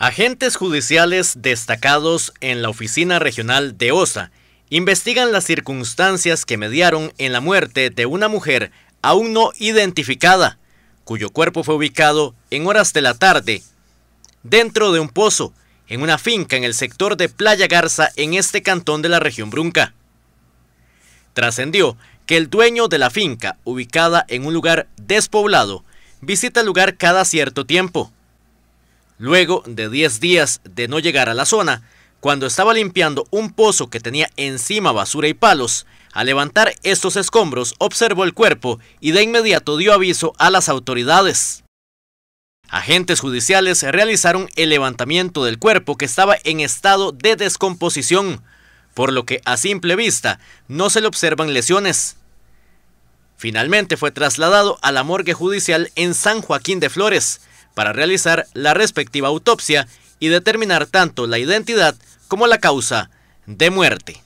Agentes judiciales destacados en la Oficina Regional de OSA investigan las circunstancias que mediaron en la muerte de una mujer aún no identificada, cuyo cuerpo fue ubicado en horas de la tarde dentro de un pozo en una finca en el sector de Playa Garza en este cantón de la región Brunca. Trascendió que el dueño de la finca, ubicada en un lugar despoblado, visita el lugar cada cierto tiempo Luego de 10 días de no llegar a la zona, cuando estaba limpiando un pozo que tenía encima basura y palos, al levantar estos escombros observó el cuerpo y de inmediato dio aviso a las autoridades. Agentes judiciales realizaron el levantamiento del cuerpo que estaba en estado de descomposición, por lo que a simple vista no se le observan lesiones. Finalmente fue trasladado a la morgue judicial en San Joaquín de Flores, para realizar la respectiva autopsia y determinar tanto la identidad como la causa de muerte.